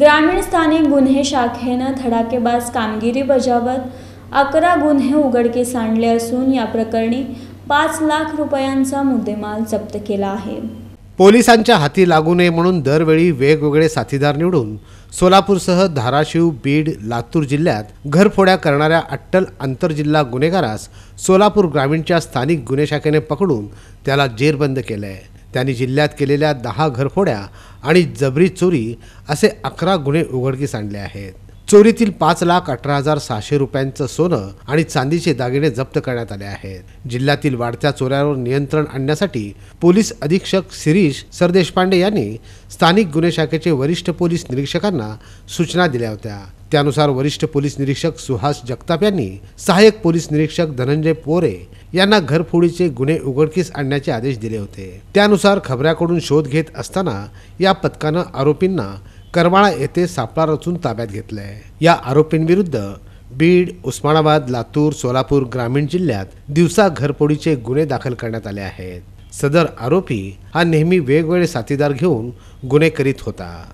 ग्रामीण स्थानिक गुन्हे शाखेनं धडाकेबाज कामगिरी बजावत अकरा गुन्हे उघडकीस आणले असून या प्रकरणी पाच लाख रुपयांचा मुद्देमाल जप्त केला आहे पोलिसांच्या हाती लागू नये म्हणून दरवेळी वेगवेगळे साथीदार निवडून सोलापूरसह धाराशिव बीड लातूर जिल्ह्यात घरफोड्या करणाऱ्या अट्टल आंतरजिल्हा गुन्हेगारास सोलापूर ग्रामीणच्या स्थानिक गुन्हे शाखेने पकडून त्याला जेरबंद केलं आहे त्यांनी जिल्ह्यात केलेल्या दहा घरफोड्या आणि जबरी चोरी असे अकरा गुन्हे उघडकीस आणले आहेत चोरीतील पाच लाख अठरा हजार सहाशे रुपयांचं सोनं आणि चांदीचे दागिने जप्त करण्यात आले आहेत जिल्ह्यातील वाढत्या चोऱ्यावर नियंत्रण आणण्यासाठी पोलीस अधीक्षक शिरीष सरदेशपांडे यांनी स्थानिक गुन्हे शाखेचे वरिष्ठ पोलीस निरीक्षकांना सूचना दिल्या होत्या त्यानुसार वरिष्ठ पोलीस निरीक्षक सुहास जगताप यांनी सहाय्यक पोलीस निरीक्षक धनंजय पोरे यांना घरफोडीचे गुन्हे उघडकीस आणण्याचे आदेश दिले होते त्यानुसार खबऱ्याकडून शोध घेत असताना या पथकानं आरोपींना करमाळा येथे सापळा रचून ताब्यात घेतलंय या आरोपींविरुद्ध बीड उस्मानाबाद लातूर सोलापूर ग्रामीण जिल्ह्यात दिवसा घरफोडीचे गुन्हे दाखल करण्यात आले आहेत सदर आरोपी हा नेहमी वेगवेगळे साथीदार घेऊन गुन्हे करीत होता